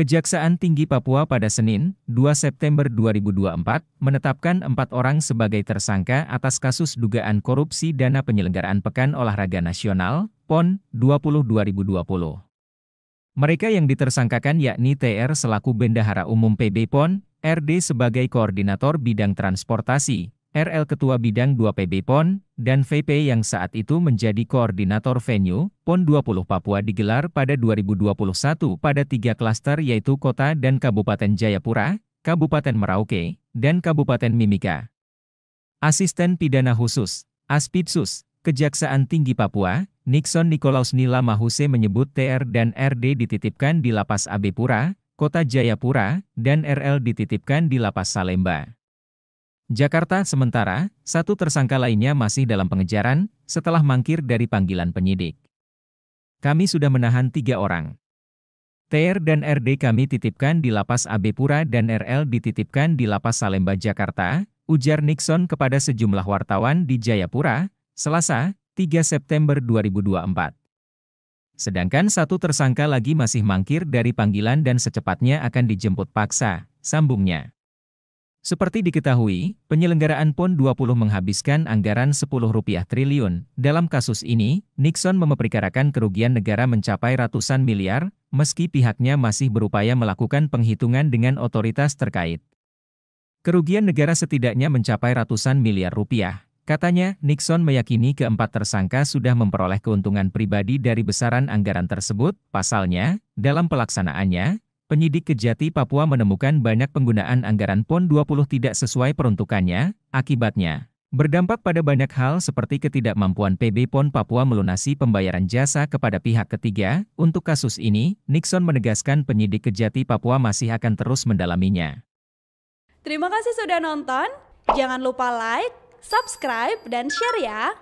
Kejaksaan Tinggi Papua pada Senin, 2 September 2024, menetapkan empat orang sebagai tersangka atas kasus dugaan korupsi dana penyelenggaraan Pekan Olahraga Nasional, PON, 20 2020. Mereka yang ditersangkakan yakni TR selaku Bendahara Umum PB PON, RD sebagai Koordinator Bidang Transportasi, RL Ketua Bidang 2 PB PON, dan VP yang saat itu menjadi koordinator venue, PON 20 Papua digelar pada 2021 pada tiga klaster yaitu Kota dan Kabupaten Jayapura, Kabupaten Merauke, dan Kabupaten Mimika. Asisten Pidana Khusus, Aspipsus, Kejaksaan Tinggi Papua, Nixon Nikolaus Nila Mahuse menyebut TR dan RD dititipkan di Lapas Abe Pura, Kota Jayapura, dan RL dititipkan di Lapas Salemba. Jakarta sementara, satu tersangka lainnya masih dalam pengejaran setelah mangkir dari panggilan penyidik. Kami sudah menahan tiga orang. TR dan RD kami titipkan di Lapas AB Pura dan RL dititipkan di Lapas Salemba, Jakarta, ujar Nixon kepada sejumlah wartawan di Jayapura, Selasa, 3 September 2024. Sedangkan satu tersangka lagi masih mangkir dari panggilan dan secepatnya akan dijemput paksa, sambungnya. Seperti diketahui, penyelenggaraan PON 20 menghabiskan anggaran Rp10 triliun. Dalam kasus ini, Nixon memperkirakan kerugian negara mencapai ratusan miliar, meski pihaknya masih berupaya melakukan penghitungan dengan otoritas terkait. Kerugian negara setidaknya mencapai ratusan miliar rupiah. Katanya, Nixon meyakini keempat tersangka sudah memperoleh keuntungan pribadi dari besaran anggaran tersebut. Pasalnya, dalam pelaksanaannya, Penyidik Kejati Papua menemukan banyak penggunaan anggaran PON 20 tidak sesuai peruntukannya, akibatnya berdampak pada banyak hal seperti ketidakmampuan PB PON Papua melunasi pembayaran jasa kepada pihak ketiga. Untuk kasus ini, Nixon menegaskan penyidik Kejati Papua masih akan terus mendalaminya. Terima kasih sudah nonton. Jangan lupa like, subscribe, dan share ya.